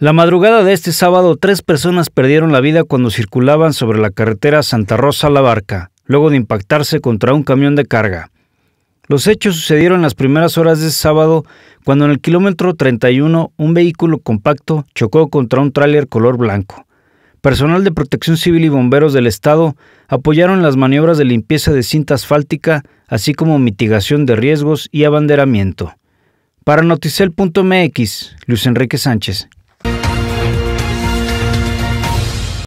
La madrugada de este sábado, tres personas perdieron la vida cuando circulaban sobre la carretera Santa Rosa La Barca, luego de impactarse contra un camión de carga. Los hechos sucedieron en las primeras horas de este sábado, cuando en el kilómetro 31 un vehículo compacto chocó contra un tráiler color blanco. Personal de Protección Civil y bomberos del estado apoyaron las maniobras de limpieza de cinta asfáltica, así como mitigación de riesgos y abanderamiento. Para noticel.mx, Luis Enrique Sánchez.